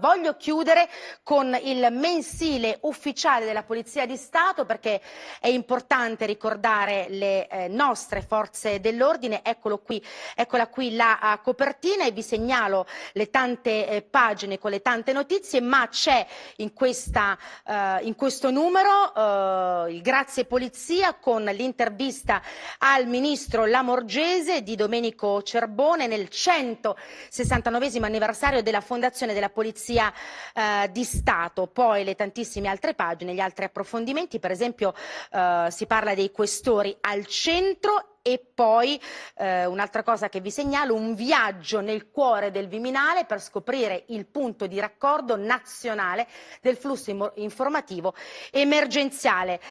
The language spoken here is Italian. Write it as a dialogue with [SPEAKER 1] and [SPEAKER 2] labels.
[SPEAKER 1] Voglio chiudere con il mensile ufficiale della Polizia di Stato perché è importante ricordare le eh, nostre forze dell'ordine. Qui, eccola qui la uh, copertina e vi segnalo le tante eh, pagine con le tante notizie, ma c'è in, uh, in, questo numero uh, il Grazie Polizia con l'intervista al ministro Lamorgese di Domenico Cerbone nel 169 anniversario della fondazione della Polizia Polizia eh, di Stato, poi le tantissime altre pagine, gli altri approfondimenti, per esempio eh, si parla dei questori al centro e poi eh, un'altra cosa che vi segnalo, un viaggio nel cuore del Viminale per scoprire il punto di raccordo nazionale del flusso informativo emergenziale.